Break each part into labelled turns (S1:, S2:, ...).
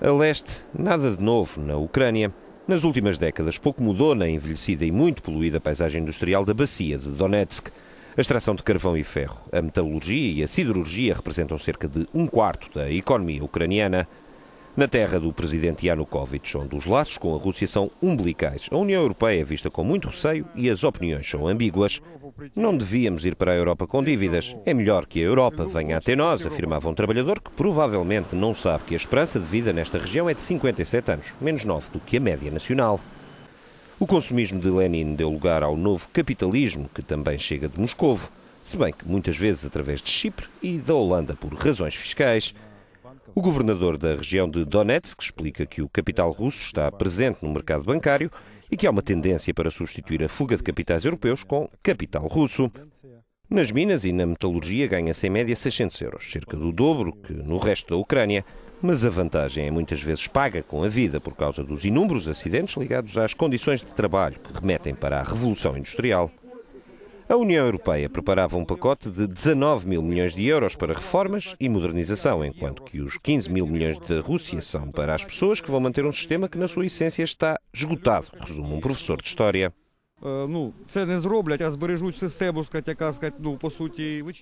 S1: A leste, nada de novo na Ucrânia. Nas últimas décadas, pouco mudou na envelhecida e muito poluída paisagem industrial da bacia de Donetsk. A extração de carvão e ferro, a metalurgia e a siderurgia representam cerca de um quarto da economia ucraniana. Na terra do presidente Yanukovych, onde os laços com a Rússia são umbilicais, a União Europeia é vista com muito receio e as opiniões são ambíguas. Não devíamos ir para a Europa com dívidas. É melhor que a Europa venha até nós, afirmava um trabalhador que provavelmente não sabe que a esperança de vida nesta região é de 57 anos, menos 9 do que a média nacional. O consumismo de Lenin deu lugar ao novo capitalismo, que também chega de Moscovo, se bem que muitas vezes através de Chipre e da Holanda por razões fiscais. O governador da região de Donetsk explica que o capital russo está presente no mercado bancário e que há uma tendência para substituir a fuga de capitais europeus com capital russo. Nas minas e na metalurgia ganha-se em média 600 euros, cerca do dobro que no resto da Ucrânia, mas a vantagem é muitas vezes paga com a vida por causa dos inúmeros acidentes ligados às condições de trabalho que remetem para a Revolução Industrial. A União Europeia preparava um pacote de 19 mil milhões de euros para reformas e modernização, enquanto que os 15 mil milhões da Rússia são para as pessoas que vão manter um sistema que, na sua essência, está esgotado, resume um professor de História.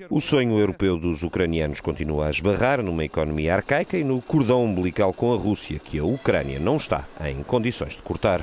S1: O sonho europeu dos ucranianos continua a esbarrar numa economia arcaica e no cordão umbilical com a Rússia, que a Ucrânia não está em condições de cortar.